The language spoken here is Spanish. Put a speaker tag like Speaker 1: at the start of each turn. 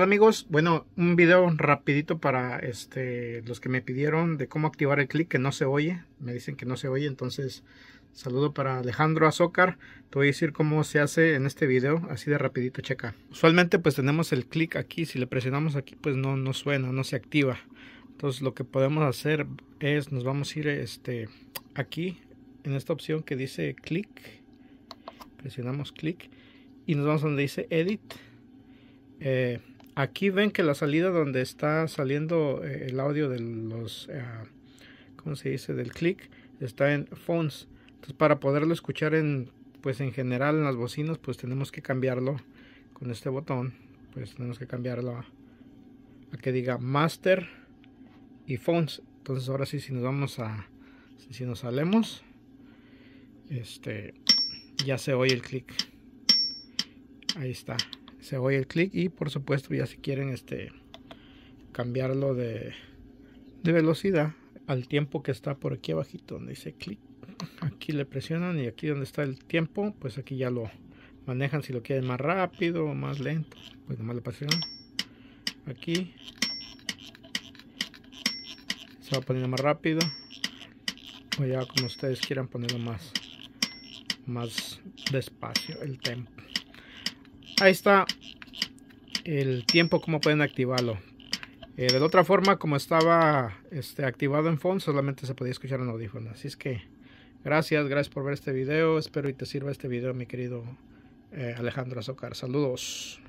Speaker 1: amigos, bueno, un video rapidito para este, los que me pidieron de cómo activar el clic que no se oye. Me dicen que no se oye, entonces saludo para Alejandro Azócar. Te voy a decir cómo se hace en este video, así de rapidito, checa. Usualmente pues tenemos el clic aquí, si le presionamos aquí pues no, no suena, no se activa. Entonces lo que podemos hacer es, nos vamos a ir este, aquí, en esta opción que dice clic. Presionamos clic y nos vamos donde dice edit. Eh, Aquí ven que la salida donde está saliendo eh, el audio de los, eh, ¿cómo se dice? Del click está en phones. Entonces para poderlo escuchar en, pues en general en las bocinas, pues tenemos que cambiarlo con este botón. Pues tenemos que cambiarlo a, que diga master y phones. Entonces ahora sí, si nos vamos a, si nos salemos, este, ya se oye el clic. Ahí está se oye el clic y por supuesto ya si quieren este cambiarlo de, velocidad al tiempo que está por aquí abajito donde dice clic aquí le presionan y aquí donde está el tiempo pues aquí ya lo manejan si lo quieren más rápido o más lento pues nomás le presionan aquí se va poniendo más rápido o ya como ustedes quieran ponerlo más más despacio el tempo ahí está el tiempo como pueden activarlo eh, de otra forma como estaba este, activado en phone solamente se podía escuchar en audífono así es que gracias gracias por ver este video espero y te sirva este video mi querido eh, Alejandro Azócar saludos